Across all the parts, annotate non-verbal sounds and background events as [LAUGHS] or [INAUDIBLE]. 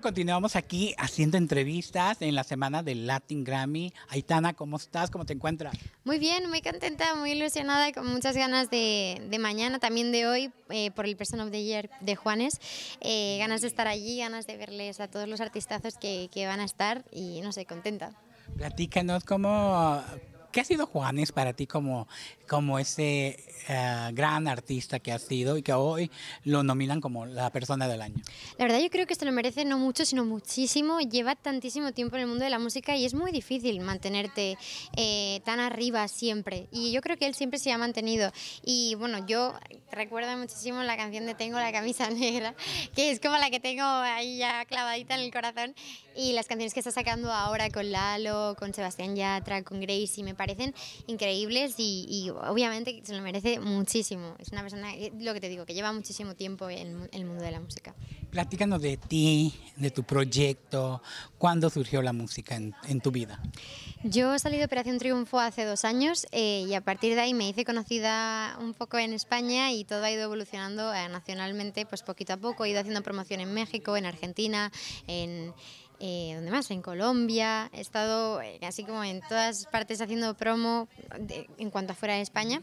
continuamos aquí haciendo entrevistas en la semana del Latin Grammy. Aitana, ¿cómo estás? ¿Cómo te encuentras? Muy bien, muy contenta, muy ilusionada, con muchas ganas de, mañana, también de hoy, eh, por el Person of the Year de Juanes. Eh, ganas de estar allí, ganas de verles a todos los artistazos que van a estar y, no sé, contenta. Platícanos cómo, ¿Qué ha sido Juanes para ti como, como ese eh, gran artista que ha sido y que hoy lo nominan como la persona del año? La verdad yo creo que se lo merece no mucho, sino muchísimo. Lleva tantísimo tiempo en el mundo de la música y es muy difícil mantenerte eh, tan arriba siempre. Y yo creo que él siempre se ha mantenido. Y bueno, yo recuerdo muchísimo la canción de Tengo la camisa [LAUGHS] negra, que es como la que tengo ahí ya clavadita en el corazón. Y las canciones que está sacando ahora con Lalo, con Sebastián Yatra, con Gracie, me parecen increíbles y, obviamente se lo merece muchísimo. Es una persona, lo que te digo, que lleva muchísimo tiempo en el mundo de la música. Platícanos de ti, de tu proyecto, ¿cuándo surgió la música en, tu vida? Yo salí de Operación Triunfo hace dos años eh, y a partir de ahí me hice conocida un poco en España y todo ha ido evolucionando eh, nacionalmente, pues poquito a poco. He ido haciendo promoción en México, en Argentina, en eh, más? En Colombia, he estado eh, así como en todas partes haciendo promo en cuanto a fuera de España.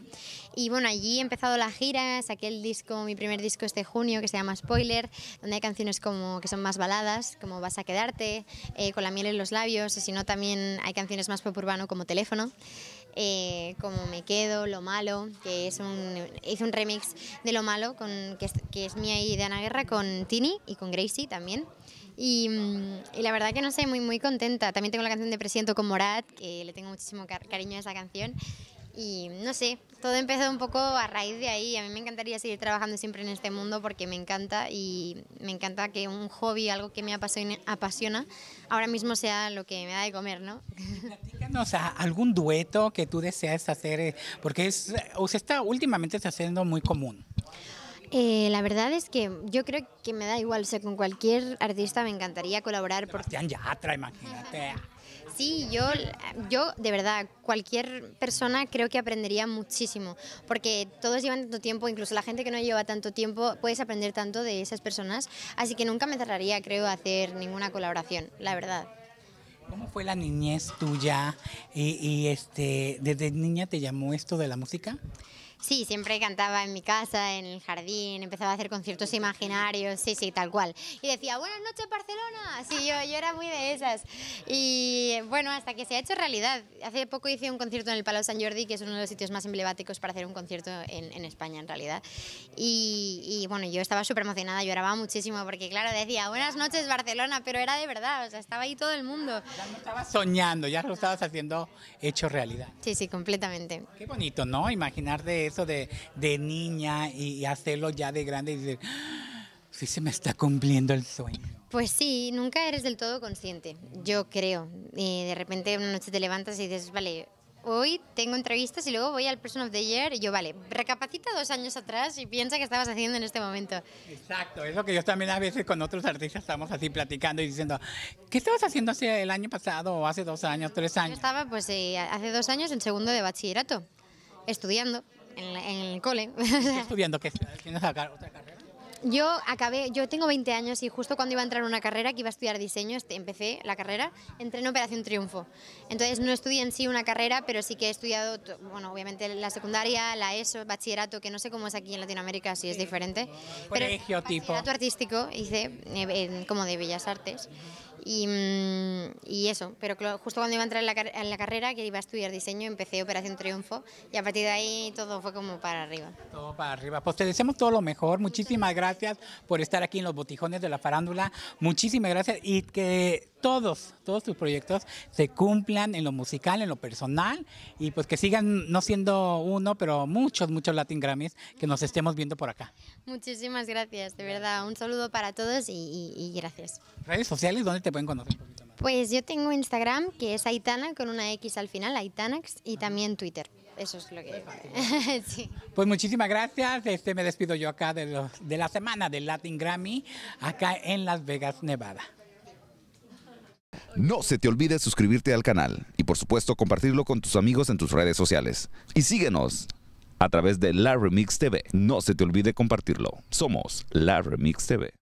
Y bueno, allí he empezado la gira, saqué disco, mi primer disco este junio que se llama Spoiler, donde hay canciones como que son más baladas, como Vas a quedarte, eh, Con la miel en los labios, no también hay canciones más pop urbano como Teléfono. Eh, como Me Quedo, Lo Malo, que es un, un remix de Lo Malo, con, que, es, mía y de Ana Guerra, con Tini y con Gracie también. Mm, y, la verdad que no sé, muy, muy contenta. También tengo la canción de Presiento con Morat, que le tengo muchísimo cariño a esa canción. Y no sé, todo empezó un poco a raíz de ahí. A mí me encantaría seguir trabajando siempre en este mundo porque me encanta y me encanta que un hobby, algo que me apasiona, ahora mismo sea lo que me da de comer, ¿no? Platícanos sea ah, algún dueto que tú deseas hacer, eh, porque es, o está, últimamente está siendo muy común. Eh, la verdad es que yo creo que me da igual, o sea, con cualquier artista me encantaría colaborar. Sebastián ya Yatra, imagínate. Sí, yo, yo de verdad, cualquier persona creo que aprendería muchísimo, porque todos llevan tanto tiempo, incluso la gente que no lleva tanto tiempo, puedes aprender tanto de esas personas, así que nunca me cerraría, creo, a hacer ninguna colaboración, la verdad. ¿Cómo fue la niñez tuya y, este, desde niña te llamó esto de la música? Sí, siempre cantaba en mi casa, en el jardín, empezaba a hacer conciertos imaginarios, sí, sí, tal cual. Y decía, buenas noches Barcelona, sí, yo, era muy de esas. Y bueno, hasta que se ha hecho realidad. Hace poco hice un concierto en el Palau San Jordi, que es uno de los sitios más emblemáticos para hacer un concierto en, España, en realidad. Y, bueno, yo estaba súper emocionada, lloraba muchísimo, porque claro, decía, buenas noches Barcelona, pero era de verdad, o sea, estaba ahí todo el mundo. Ya no estabas soñando, ya lo estabas haciendo hecho realidad. Sí, sí, completamente. Qué bonito, ¿no? Imaginar de eso de, niña y, hacerlo ya de grande y decir, ah, sí se me está cumpliendo el sueño? Pues sí, nunca eres del todo consciente, yo creo. Y de repente una noche te levantas y dices, vale, hoy tengo entrevistas y luego voy al Person of the Year y yo, vale, recapacita dos años atrás y piensa qué estabas haciendo en este momento. Exacto, es lo que yo también a veces con otros artistas estamos así platicando y diciendo, ¿qué estabas haciendo hace el año pasado o hace dos años, tres años? Yo estaba pues eh, hace dos años en segundo de bachillerato, estudiando en, el cole. [LAUGHS] estudiando? ¿Qué, ¿Tienes otra carrera? Yo acabé, yo tengo 20 años y justo cuando iba a entrar en una carrera que iba a estudiar diseño, este, empecé la carrera, entré en Operación Triunfo. Entonces no estudié en sí una carrera, pero sí que he estudiado, bueno, obviamente la secundaria, la ESO, bachillerato, que no sé cómo es aquí en Latinoamérica, si es diferente. pero, tipo. Bachillerato artístico hice eh, como de Bellas Artes Mm, y, eso, pero justo cuando iba a entrar en la, carrera, que iba a estudiar diseño, empecé Operación Triunfo y a partir de ahí todo fue como para arriba. Todo para arriba. Pues te deseamos todo lo mejor. Muchísimas gracias por estar aquí en los botijones de la farándula. Muchísimas gracias y que todos, todos tus proyectos se cumplan en lo musical, en lo personal y pues que sigan no siendo uno, pero muchos, muchos Latin Grammys que nos estemos viendo por acá. Muchísimas gracias, de verdad. Un saludo para todos y, y gracias. ¿Redes sociales? ¿Dónde te pues yo tengo Instagram, que es Aitana, con una X al final, Aitanax, y también Twitter. Eso es lo que... [LAUGHS] sí. Pues muchísimas gracias. Este me despido yo acá de, la semana del Latin Grammy, acá en Las Vegas, Nevada. No se te olvide suscribirte al canal y por supuesto compartirlo con tus amigos en tus redes sociales. Y síguenos a través de La Remix TV. No se te olvide compartirlo. Somos La TV.